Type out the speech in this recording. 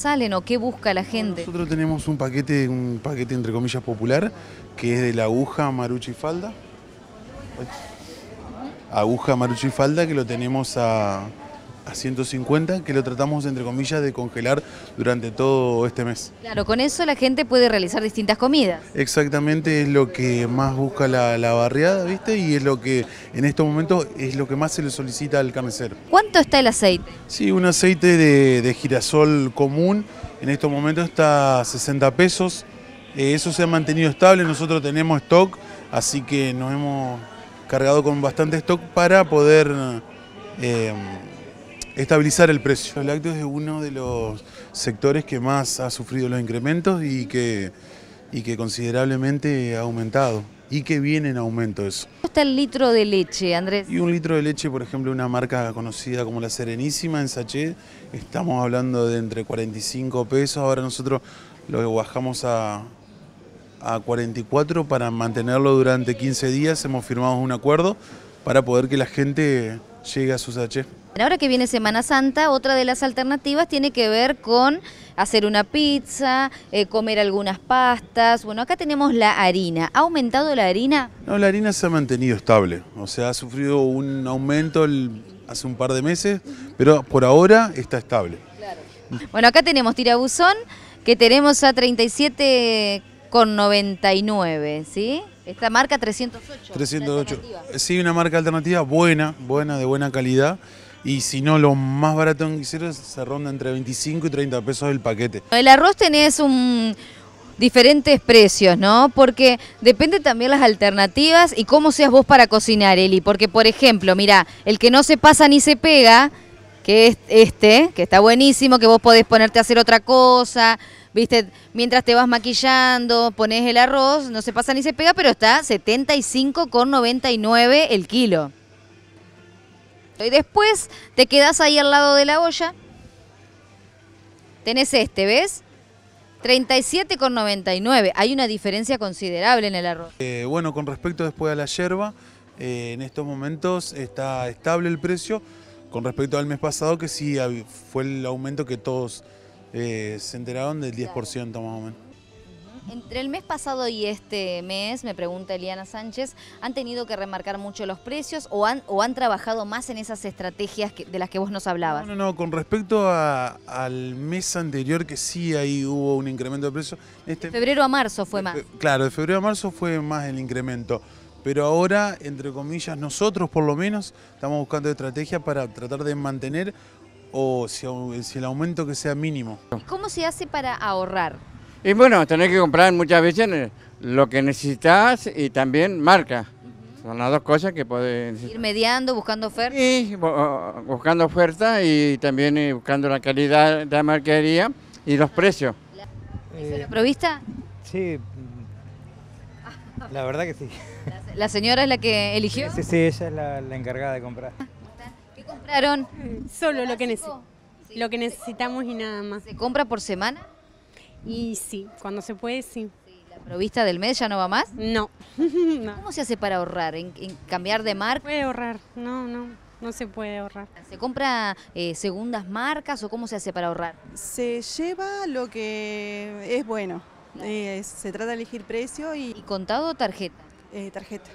salen o qué busca la gente? Nosotros tenemos un paquete, un paquete entre comillas popular, que es de la aguja, marucha y falda. Aguja, marucha y falda, que lo tenemos a a 150 que lo tratamos entre comillas de congelar durante todo este mes. Claro, con eso la gente puede realizar distintas comidas. Exactamente, es lo que más busca la, barriada, ¿viste? Y es lo que en estos momentos es lo que más se le solicita al camecero. ¿Cuánto está el aceite? Sí, un aceite de, girasol común en estos momentos está a 60 pesos. Eh, eso se ha mantenido estable, nosotros tenemos stock, así que nos hemos cargado con bastante stock para poder... Eh, estabilizar el precio. El lácteo es uno de los sectores que más ha sufrido los incrementos y que, y que considerablemente ha aumentado y que viene en aumento eso. ¿Cómo está el litro de leche, Andrés? Y un litro de leche, por ejemplo, una marca conocida como la Serenísima en sachet, estamos hablando de entre 45 pesos, ahora nosotros lo bajamos a, a 44 para mantenerlo durante 15 días, hemos firmado un acuerdo para poder que la gente llegue a sus H. Ahora que viene Semana Santa, otra de las alternativas tiene que ver con hacer una pizza, eh, comer algunas pastas. Bueno, acá tenemos la harina. ¿Ha aumentado la harina? No, la harina se ha mantenido estable. O sea, ha sufrido un aumento hace un par de meses, pero por ahora está estable. Bueno, acá tenemos tirabuzón, que tenemos a 37,99, ¿sí? Esta marca 308. 308. sí, una marca alternativa buena, buena, de buena calidad. Y si no, lo más barato que quisiera, se ronda entre 25 y 30 pesos el paquete. El arroz tenés un diferentes precios, ¿no? Porque depende también las alternativas y cómo seas vos para cocinar, Eli. Porque, por ejemplo, mira, el que no se pasa ni se pega, que es este, que está buenísimo, que vos podés ponerte a hacer otra cosa, viste, mientras te vas maquillando, pones el arroz, no se pasa ni se pega, pero está 75,99 el kilo. Y después te quedás ahí al lado de la olla. Tenés este, ¿ves? 37,99. Hay una diferencia considerable en el arroz. Eh, bueno, con respecto después a la hierba eh, en estos momentos está estable el precio con respecto al mes pasado que sí fue el aumento que todos eh, se enteraron del 10% más o menos. Entre el mes pasado y este mes, me pregunta Eliana Sánchez, ¿han tenido que remarcar mucho los precios o han, o han trabajado más en esas estrategias de las que vos nos hablabas? No, no, no con respecto al mes anterior que sí ahí hubo un incremento de precios. Este, febrero a marzo fue más. Claro, de febrero a marzo fue más el incremento pero ahora, entre comillas, nosotros por lo menos estamos buscando estrategias para tratar de mantener o si, el aumento que sea mínimo. ¿Cómo se hace para ahorrar? Y bueno, tenés que comprar muchas veces lo que necesitas y también marca. Son las dos cosas que podés... Ir mediando, buscando ofertas. Sí, buscando ofertas y también eh, buscando la calidad de la marquería y los ah, precios. la provista? Sí, la verdad que sí. ¿La señora es la que eligió? Sí, sí, ella es la, encargada de comprar. ¿Qué compraron? Solo lo que, necesitamos lo que necesitamos y nada más. ¿Se compra por semana? Y sí, cuando se puede, sí. ¿La provista del mes ya no va más? No. ¿Cómo se hace para ahorrar? ¿En, cambiar de marca? No puede ahorrar, no, no. No se puede ahorrar. ¿Se compra eh, segundas marcas o cómo se hace para ahorrar? Se lleva lo que es bueno eh, se trata de elegir precio y... ¿Y contado o tarjeta? Eh, tarjeta.